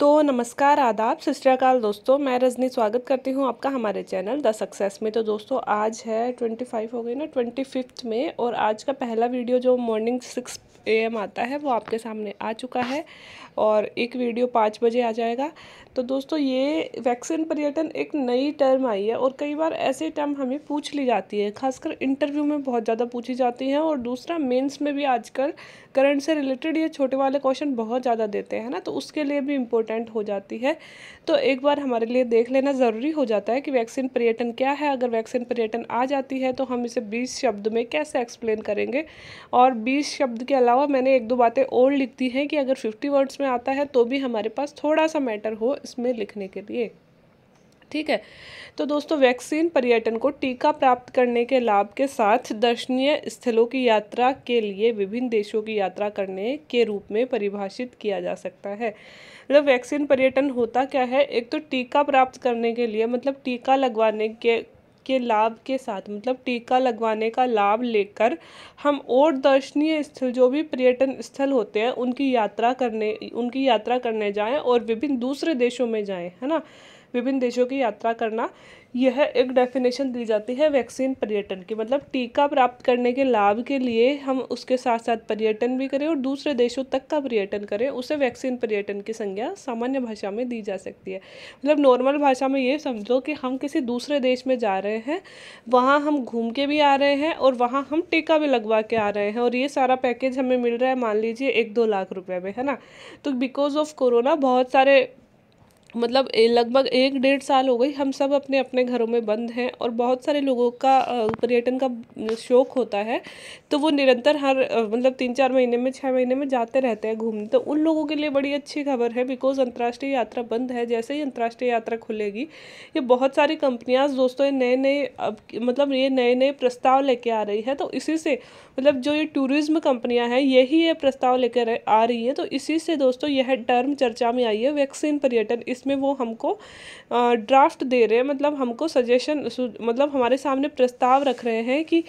तो नमस्कार आदाब सत्याकाल दोस्तों मैं रजनी स्वागत करती हूँ आपका हमारे चैनल द सक्सेस में तो दोस्तों आज है ट्वेंटी फाइव हो गई ना ट्वेंटी फिफ्थ में और आज का पहला वीडियो जो मॉर्निंग सिक्स एम आता है वो आपके सामने आ चुका है और एक वीडियो पाँच बजे आ जाएगा तो दोस्तों ये वैक्सीन पर्यटन एक नई टर्म आई है और कई बार ऐसे टर्म हमें पूछ ली जाती है खासकर इंटरव्यू में बहुत ज़्यादा पूछी जाती है और दूसरा मेंस में भी आजकल करंट से रिलेटेड ये छोटे वाले क्वेश्चन बहुत ज़्यादा देते हैं ना तो उसके लिए भी इम्पोर्टेंट हो जाती है तो एक बार हमारे लिए देख लेना ज़रूरी हो जाता है कि वैक्सीन पर्यटन क्या है अगर वैक्सीन पर्यटन आ जाती है तो हम इसे बीस शब्द में कैसे एक्सप्लेन करेंगे और बीस शब्द के अलावा अलावा मैंने एक दो बातें और लिख दी हैं कि अगर फिफ्टी वर्ड्स में आता है तो भी हमारे पास थोड़ा सा मैटर हो इसमें लिखने के लिए ठीक है तो दोस्तों वैक्सीन पर्यटन को टीका प्राप्त करने के लाभ के साथ दर्शनीय स्थलों की यात्रा के लिए विभिन्न देशों की यात्रा करने के रूप में परिभाषित किया जा सकता है मतलब वैक्सीन पर्यटन होता क्या है एक तो टीका प्राप्त करने के लिए मतलब टीका लगवाने के के लाभ के साथ मतलब टीका लगवाने का लाभ लेकर हम और दर्शनीय स्थल जो भी पर्यटन स्थल होते हैं उनकी यात्रा करने उनकी यात्रा करने जाएं और विभिन्न दूसरे देशों में जाएं है ना विभिन्न देशों की यात्रा करना यह एक डेफिनेशन दी जाती है वैक्सीन पर्यटन की मतलब टीका प्राप्त करने के लाभ के लिए हम उसके साथ साथ पर्यटन भी करें और दूसरे देशों तक का पर्यटन करें उसे वैक्सीन पर्यटन की संज्ञा सामान्य भाषा में दी जा सकती है मतलब नॉर्मल भाषा में ये समझो कि हम किसी दूसरे देश में जा रहे हैं वहाँ हम घूम के भी आ रहे हैं और वहाँ हम टीका भी लगवा के आ रहे हैं और ये सारा पैकेज हमें मिल रहा है मान लीजिए एक दो लाख रुपये में है ना तो बिकॉज ऑफ कोरोना बहुत सारे मतलब लगभग एक डेढ़ साल हो गई हम सब अपने अपने घरों में बंद हैं और बहुत सारे लोगों का पर्यटन का शौक होता है तो वो निरंतर हर मतलब तीन चार महीने में छः महीने में जाते रहते हैं घूमने तो उन लोगों के लिए बड़ी अच्छी खबर है बिकॉज अंतर्राष्ट्रीय यात्रा बंद है जैसे ही अंतर्राष्ट्रीय यात्रा खुलेगी ये बहुत सारी कंपनियाँ दोस्तों ये नए नए मतलब ये नए नए प्रस्ताव लेके आ रही है तो इसी से मतलब जो ये टूरिज्म कंपनियाँ हैं यही ये प्रस्ताव लेकर आ रही हैं तो इसी से दोस्तों यह टर्म चर्चा में आई है वैक्सीन पर्यटन इस जिसमें वो हमको ड्राफ्ट दे रहे हैं मतलब हमको सजेशन मतलब हमारे सामने प्रस्ताव रख रहे हैं कि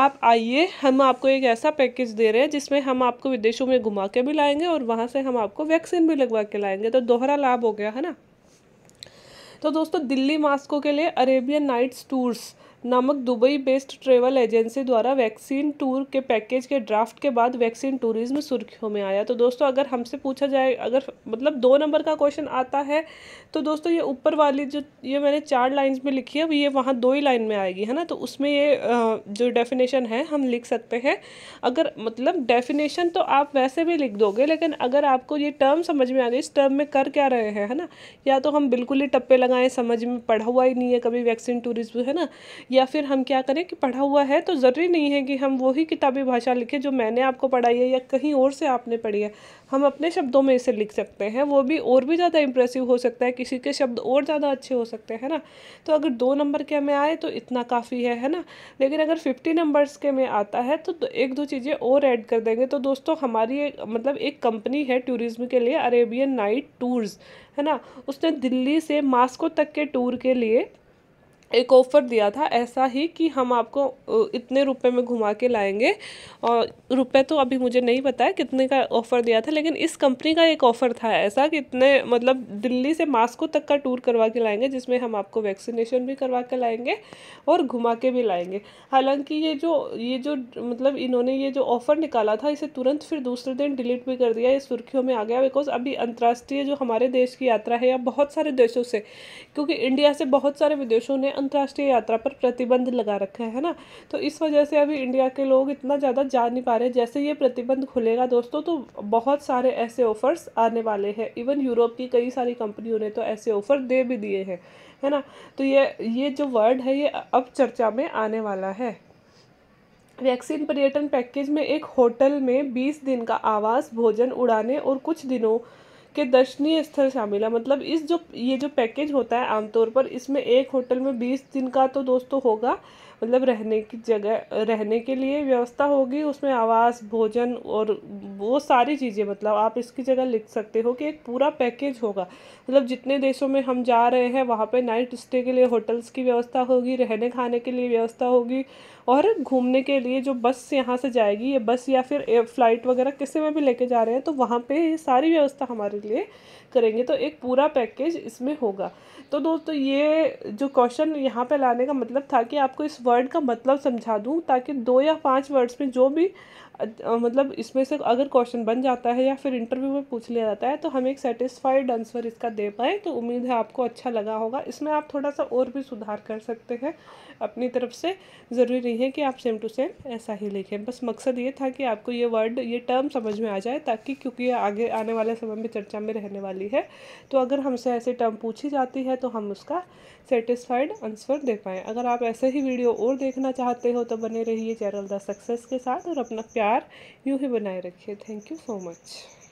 आप आइए हम आपको एक ऐसा पैकेज दे रहे हैं जिसमें हम आपको विदेशों में घुमा के भी लाएंगे और वहाँ से हम आपको वैक्सीन भी लगवा के लाएंगे तो दोहरा लाभ हो गया है ना तो दोस्तों दिल्ली मास्को के लिए अरेबियन नाइट्स टूर्स नामक दुबई बेस्ड ट्रेवल एजेंसी द्वारा वैक्सीन टूर के पैकेज के ड्राफ्ट के बाद वैक्सीन टूरिज्म सुर्खियों में आया तो दोस्तों अगर हमसे पूछा जाए अगर मतलब दो नंबर का क्वेश्चन आता है तो दोस्तों ये ऊपर वाली जो ये मैंने चार लाइन्स में लिखी है ये वहाँ दो ही लाइन में आएगी है ना तो उसमें ये जो डेफिनेशन है हम लिख सकते हैं अगर मतलब डेफिनेशन तो आप वैसे भी लिख दोगे लेकिन अगर आपको ये टर्म समझ में आ गई इस टर्म में कर क्या रहे हैं है ना या तो हम बिल्कुल ही टप्पे लगाएं समझ में पढ़ा हुआ ही नहीं है कभी वैक्सीन टूरिज्म है ना या फिर हम क्या करें कि पढ़ा हुआ है तो ज़रूरी नहीं है कि हम वही किताबी भाषा लिखें जो मैंने आपको पढ़ाई है या कहीं और से आपने पढ़ी है हम अपने शब्दों में इसे लिख सकते हैं वो भी और भी ज़्यादा इंप्रेसिव हो सकता है किसी के शब्द और ज़्यादा अच्छे हो सकते हैं ना तो अगर दो नंबर के हमें आए तो इतना काफ़ी है है ना लेकिन अगर फिफ्टी नंबर्स के में आता है तो एक दो चीज़ें और ऐड कर देंगे तो दोस्तों हमारी एक मतलब एक कंपनी है टूरिज़्म के लिए अरेबियन नाइट टूर्स है ना उसने दिल्ली से मास्को तक के टूर के लिए एक ऑफ़र दिया था ऐसा ही कि हम आपको इतने रुपए में घुमा के लाएंगे और रुपए तो अभी मुझे नहीं पता है कितने का ऑफ़र दिया था लेकिन इस कंपनी का एक ऑफ़र था ऐसा कि इतने मतलब दिल्ली से मास्को तक का टूर करवा के लाएंगे जिसमें हम आपको वैक्सीनेशन भी करवा के लाएंगे और घुमा के भी लाएंगे हालांकि ये जो ये जो मतलब इन्होंने ये जो ऑफ़र निकाला था इसे तुरंत फिर दूसरे दिन डिलीट भी कर दिया ये सुर्खियों में आ गया बिकॉज अभी अंतर्राष्ट्रीय जो हमारे देश की यात्रा है या बहुत सारे देशों से क्योंकि इंडिया से बहुत सारे विदेशों ने अंतर्राष्ट्रीय यात्रा पर प्रतिबंध लगा रखा है ना तो इस वजह से अभी इंडिया के लोग इतना ज़्यादा जा नहीं पा रहे जैसे ये प्रतिबंध खुलेगा दोस्तों तो बहुत सारे ऐसे ऑफ़र्स आने वाले हैं इवन यूरोप की कई सारी कंपनियों ने तो ऐसे ऑफ़र दे भी दिए हैं है ना तो ये ये जो वर्ड है ये अब चर्चा में आने वाला है वैक्सीन पर्यटन पैकेज में एक होटल में 20 दिन का आवास भोजन उड़ाने और कुछ दिनों के दर्शनीय स्थल शामिल है मतलब इस जो ये जो पैकेज होता है आमतौर पर इसमें एक होटल में बीस दिन का तो दोस्तों होगा मतलब रहने की जगह रहने के लिए व्यवस्था होगी उसमें आवास भोजन और वो सारी चीज़ें मतलब आप इसकी जगह लिख सकते हो कि एक पूरा पैकेज होगा मतलब जितने देशों में हम जा रहे हैं वहाँ पे नाइट स्टे के लिए होटल्स की व्यवस्था होगी रहने खाने के लिए व्यवस्था होगी और घूमने के लिए जो बस यहाँ से जाएगी ये बस या फिर फ्लाइट वगैरह किसी में भी लेके जा रहे हैं तो वहाँ पे ये सारी व्यवस्था हमारे लिए करेंगे तो एक पूरा पैकेज इसमें होगा तो दोस्तों ये जो क्वेश्चन यहाँ पे लाने का मतलब था कि आपको इस वर्ड का मतलब समझा दूँ ताकि दो या पाँच वर्ड्स में जो भी मतलब इसमें से अगर क्वेश्चन बन जाता है या फिर इंटरव्यू में पूछ लिया जाता है तो हम एक सेटिस्फाइड आंसर इसका दे पाए तो उम्मीद है आपको अच्छा लगा होगा इसमें आप थोड़ा सा और भी सुधार कर सकते हैं अपनी तरफ से ज़रूरी नहीं है कि आप सेम टू सेम ऐसा ही लिखें बस मकसद ये था कि आपको ये वर्ड ये टर्म समझ में आ जाए ताकि क्योंकि ये आगे आने वाले समय में चर्चा में रहने वाली है तो अगर हमसे ऐसे टर्म पूछी जाती है तो हम उसका सेटिस्फाइड आंसर दे पाएँ अगर आप ऐसे ही वीडियो और देखना चाहते हो तो बने रहिए चैनल द सक्सेस के साथ और अपना प्यार चार यूँ ही बनाए रखिए थैंक यू सो मच